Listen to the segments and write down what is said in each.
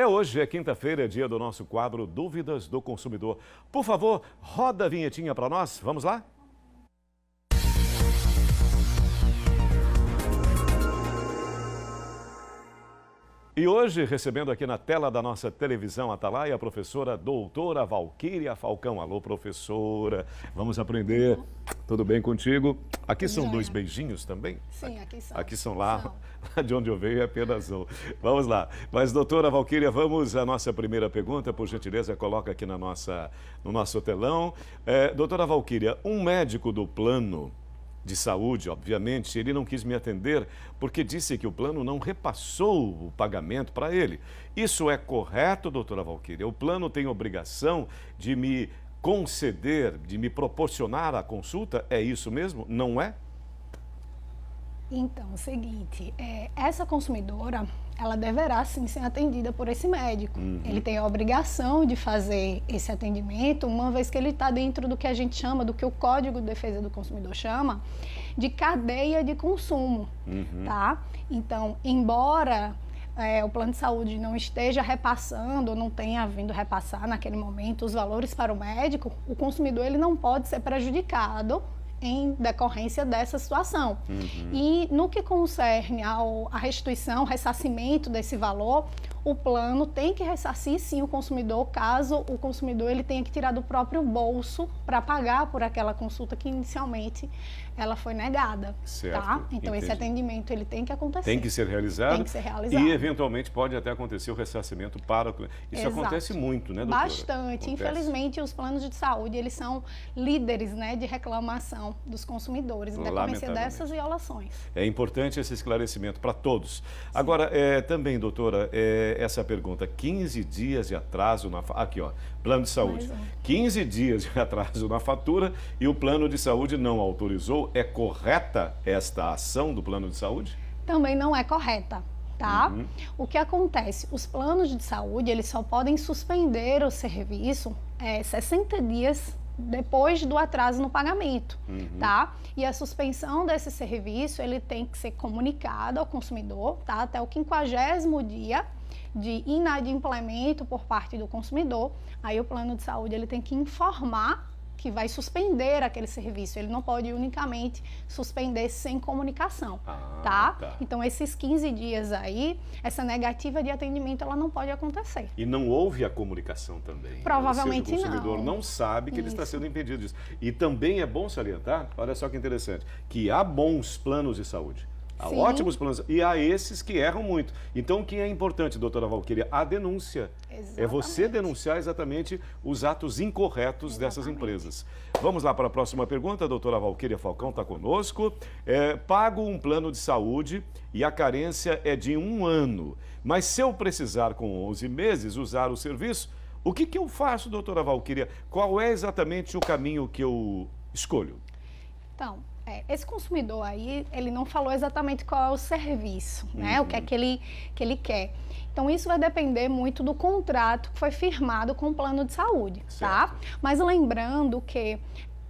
É hoje, é quinta-feira, é dia do nosso quadro Dúvidas do Consumidor. Por favor, roda a vinhetinha para nós. Vamos lá? E hoje, recebendo aqui na tela da nossa televisão Atalaia, a professora doutora Valquíria Falcão. Alô, professora, vamos aprender. Tudo bem contigo? Aqui são dois beijinhos também? Sim, aqui são. Aqui são lá, são. de onde eu venho é apenas um. Vamos lá. Mas, doutora Valquíria, vamos à nossa primeira pergunta. Por gentileza, coloca aqui na nossa, no nosso telão. É, doutora Valquíria, um médico do plano de saúde, obviamente, ele não quis me atender porque disse que o plano não repassou o pagamento para ele. Isso é correto, doutora Valquíria? O plano tem obrigação de me conceder, de me proporcionar a consulta? É isso mesmo? Não é? Então, é o seguinte, é, essa consumidora, ela deverá sim ser atendida por esse médico. Uhum. Ele tem a obrigação de fazer esse atendimento, uma vez que ele está dentro do que a gente chama, do que o Código de Defesa do Consumidor chama, de cadeia de consumo, uhum. tá? Então, embora é, o plano de saúde não esteja repassando, não tenha vindo repassar naquele momento os valores para o médico, o consumidor ele não pode ser prejudicado em decorrência dessa situação. Uhum. E no que concerne ao, à restituição, ressarcimento desse valor, o plano tem que ressarcir sim o consumidor, caso o consumidor ele tenha que tirar do próprio bolso para pagar por aquela consulta que inicialmente ela foi negada, tá? certo, tá? Então entendi. esse atendimento ele tem que acontecer. Tem que ser realizado. Tem que ser realizado. E eventualmente pode até acontecer o ressarcimento para Isso Exato. acontece muito, né, doutora? Bastante. Acontece. Infelizmente os planos de saúde, eles são líderes, né, de reclamação dos consumidores em decorrência dessas violações. É importante esse esclarecimento para todos. Sim. Agora, é, também, doutora, é, essa é pergunta. 15 dias de atraso na. Aqui, ó. Plano de saúde. É. um. 15 dias de atraso na fatura e o plano de saúde não autorizou. É correta esta ação do plano de saúde? Também não é correta. Tá? Uhum. O que acontece? Os planos de saúde eles só podem suspender o serviço é, 60 dias depois do atraso no pagamento, uhum. tá? E a suspensão desse serviço, ele tem que ser comunicado ao consumidor, tá? Até o quinquagésimo dia de inadimplemento por parte do consumidor, aí o plano de saúde ele tem que informar que vai suspender aquele serviço. Ele não pode unicamente suspender sem comunicação, ah, tá? tá? Então esses 15 dias aí, essa negativa de atendimento ela não pode acontecer. E não houve a comunicação também. Né? Provavelmente não. Seja, o consumidor não, não sabe que Isso. ele está sendo impedido disso. E também é bom salientar, olha só que interessante, que há bons planos de saúde. Há Sim. ótimos planos. E há esses que erram muito. Então, o que é importante, doutora Valquíria? A denúncia. Exatamente. É você denunciar exatamente os atos incorretos exatamente. dessas empresas. Vamos lá para a próxima pergunta. A doutora Valquíria Falcão está conosco. É, pago um plano de saúde e a carência é de um ano. Mas se eu precisar, com 11 meses, usar o serviço, o que, que eu faço, doutora Valquíria? Qual é exatamente o caminho que eu escolho? Então, é, esse consumidor aí, ele não falou exatamente qual é o serviço, né? Uhum. O que é uhum. que ele, que ele quer. Então, isso vai depender muito do contrato que foi firmado com o plano de saúde, tá? certo. tá? Mas lembrando que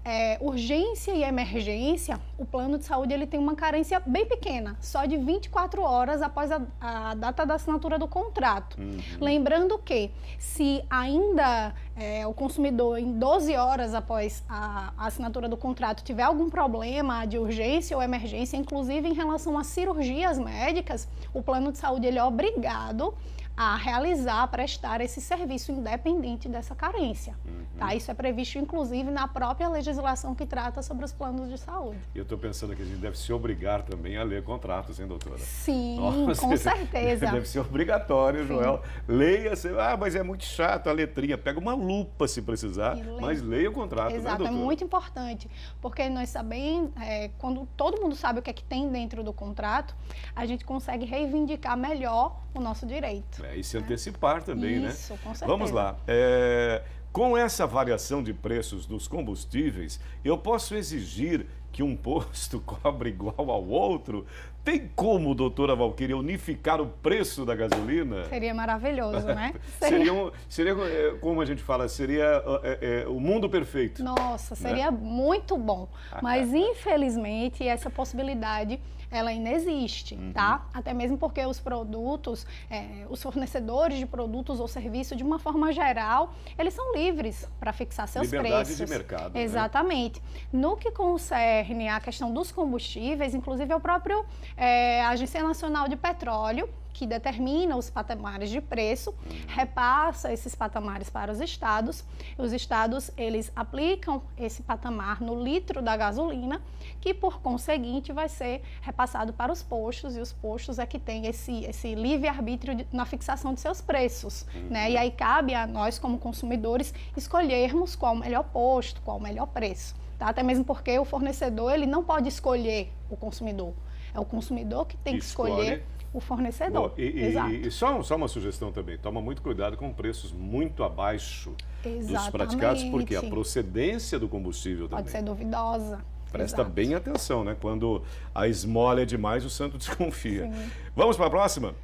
é, urgência e emergência, o plano de saúde ele tem uma carência bem pequena, só de 24 horas após a, a data da assinatura do contrato. Uhum. Lembrando que, se ainda é, o consumidor, em 12 horas após a, a, assinatura do contrato, tiver algum problema de urgência ou emergência, inclusive em relação a cirurgias médicas, o plano de saúde ele é obrigado a realizar, a prestar esse serviço independente dessa carência. Uhum. Tá? Isso é previsto, inclusive, na própria legislação que trata sobre os planos de saúde. Eu estou pensando que a gente deve se obrigar também a ler contratos, hein, doutora? Sim, Nossa, com certeza. Deve ser obrigatório, Sim. Joel. Leia, sei lá, ah, mas é muito chato a letrinha. Pega uma lupa se precisar, mas leia o contrato, né, Exato, né, é muito importante, porque nós sabemos, é, quando todo mundo sabe o que é que tem dentro do contrato, a gente consegue reivindicar melhor o nosso direito. É, e se né? antecipar também, Isso, né? Isso, com certeza. Vamos lá. É com essa variação de preços dos combustíveis, eu posso exigir que um posto cobra igual ao outro? Tem como, doutora Valquíria, unificar o preço da gasolina? Seria maravilhoso, né? seria, um, seria, eh, como a gente fala, seria é, é, o mundo perfeito. Nossa, né? seria né? muito bom. Ah, Mas, tá. infelizmente, essa possibilidade ela ainda existe, uhum. tá? Até mesmo porque os produtos, é, os fornecedores de produtos ou serviços, de uma forma geral, eles são livres para fixar seus Liberdade preços. Liberdade de mercado. Né? Exatamente. Né? No que consegue a questão dos combustíveis, inclusive é o próprio é, Agência Nacional de Petróleo, que determina os patamares de preço, repassa esses patamares para os estados. Os estados eles aplicam esse patamar no litro da gasolina, que por conseguinte vai ser repassado para os postos e os postos é que tem esse, esse livre arbítrio na fixação de seus preços, né? E aí cabe a nós como consumidores escolhermos qual o melhor posto, qual o melhor preço tá? até mesmo porque o fornecedor ele não pode escolher o consumidor. É o consumidor que tem Escolhe. que escolher o fornecedor. E, e, Exato. e só, só, uma sugestão também, toma muito cuidado com preços muito abaixo Exatamente. dos praticados, porque a procedência do combustível também... Pode ser duvidosa. Presta Exato. bem atenção, né? Quando a esmola é demais, o santo desconfia. Sim. Vamos para a próxima?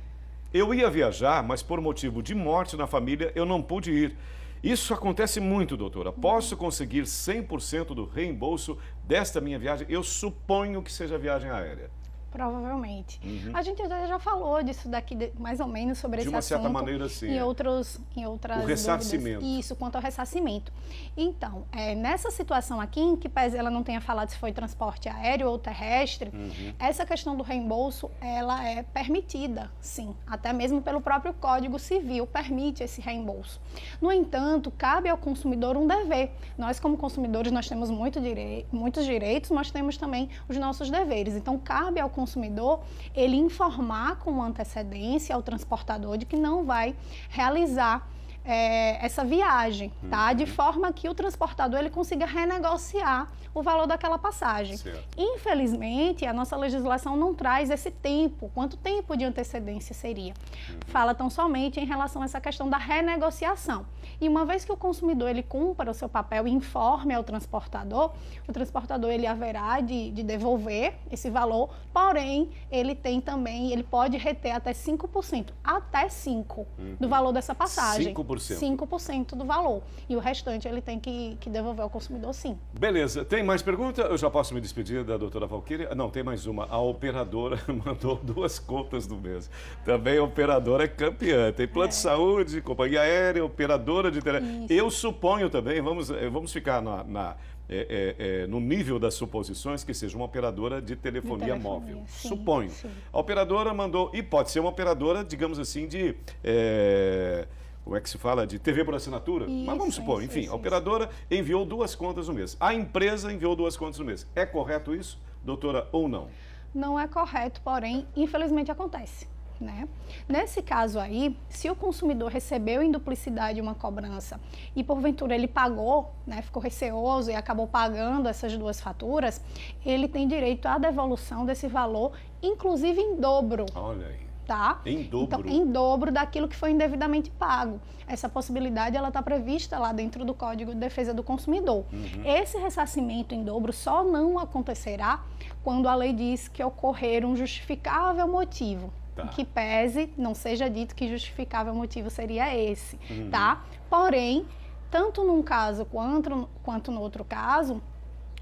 Eu ia viajar, mas por motivo de morte na família, eu não pude ir. Isso acontece muito, doutora. Posso conseguir 100% do reembolso desta minha viagem? Eu suponho que seja viagem aérea. Provavelmente. Uhum. A gente já, já falou disso daqui, de, mais ou menos, sobre de esse assunto. De uma certa maneira, sim. Em, é. outros, em outras o ressarcimento. Dúvidas. Isso, quanto ao ressarcimento. Então, é, nessa situação aqui, em que ela não tenha falado se foi transporte aéreo ou terrestre, uhum. essa questão do reembolso, ela é permitida, sim. Até mesmo pelo próprio Código Civil permite esse reembolso. No entanto, cabe ao consumidor um dever. Nós, como consumidores, nós temos muito direi muitos direitos, mas temos também os nossos deveres. Então, cabe ao consumidor ele informar com antecedência ao transportador de que não vai realizar é, essa viagem, uhum. tá? De uhum. forma que o transportador ele consiga renegociar o valor daquela passagem. Certo. Infelizmente, a nossa legislação não traz esse tempo, quanto tempo de antecedência seria. Uhum. Fala tão somente em relação a essa questão da renegociação. E uma vez que o consumidor ele cumpra o seu papel e informe ao transportador, o transportador ele haverá de, de devolver esse valor, porém, ele tem também, ele pode reter até 5%, até 5% uhum. do valor dessa passagem. 5% 5% do valor. E o restante ele tem que, que devolver ao consumidor, sim. Beleza. Tem mais pergunta? Eu já posso me despedir da doutora Valquíria? Não, tem mais uma. A operadora mandou duas contas do mês. Também a operadora é campeã. Tem plano é. de saúde, companhia aérea, operadora de internet. Eu suponho também, vamos, eh, vamos ficar na, na é, é, é, no nível das suposições que seja uma operadora de telefonia, telefonia móvel. Sim, Suponho. Sim. A operadora mandou, e pode ser uma operadora, digamos assim, de eh, como é que se fala, de TV por assinatura. Isso, Mas vamos supor, isso, enfim, isso, a operadora enviou duas contas no mês. A empresa enviou duas contas no mês. É correto isso, doutora, ou não? Não é correto, porém, infelizmente acontece. Né? Nesse caso aí, se o consumidor recebeu em duplicidade uma cobrança e porventura ele pagou, né, ficou receoso e acabou pagando essas duas faturas, ele tem direito à devolução desse valor, inclusive em dobro. Olha aí tá? Em dobro. Então, em dobro daquilo que foi indevidamente pago. Essa possibilidade ela está prevista lá dentro do Código de Defesa do Consumidor. Uhum. Esse ressarcimento em dobro só não acontecerá quando a lei diz que ocorrer um justificável motivo. Tá. Que pese, não seja dito que justificável motivo seria esse, uhum. tá? Porém, tanto num caso quanto, quanto no outro caso,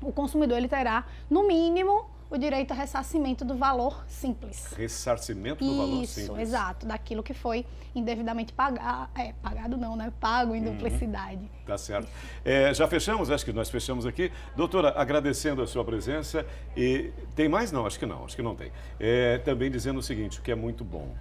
o consumidor ele terá, no mínimo, o direito a ressarcimento do valor simples. Ressarcimento do Isso, valor simples. Isso, exato, daquilo que foi indevidamente pagado, é, pagado não, né? Pago em uhum. duplicidade. Tá certo. É, já fechamos? Acho que nós fechamos aqui. Doutora, agradecendo a sua presença e tem mais? Não, acho que não, acho que não tem. É, também dizendo o seguinte, o que é muito bom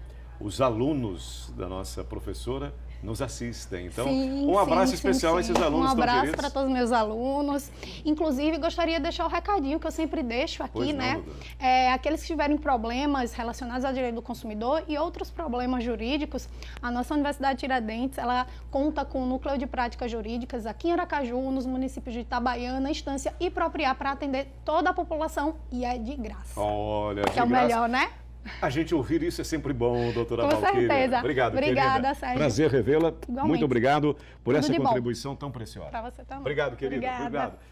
os alunos da nossa professora nos assistem. Então, sim, um abraço sim, especial sim, a esses alunos. Um abraço para todos os meus alunos. Inclusive, gostaria de deixar o recadinho que eu sempre deixo aqui, né? É, aqueles que tiverem problemas relacionados ao direito do consumidor e outros problemas jurídicos, a nossa Universidade Tiradentes, ela conta com o um núcleo de práticas jurídicas aqui em Aracaju, nos municípios de Itabaiana, Instância e Propriá, para atender toda a população e é de graça. Olha, que é o melhor, né? A gente ouvir isso é sempre bom, doutora Com Valquíria. certeza. Obrigado, Obrigada, querida. Sérgio. Prazer revê-la. Muito obrigado por Tudo essa contribuição bom. tão preciosa. Para você também. Obrigado, querida. Obrigada. Obrigado.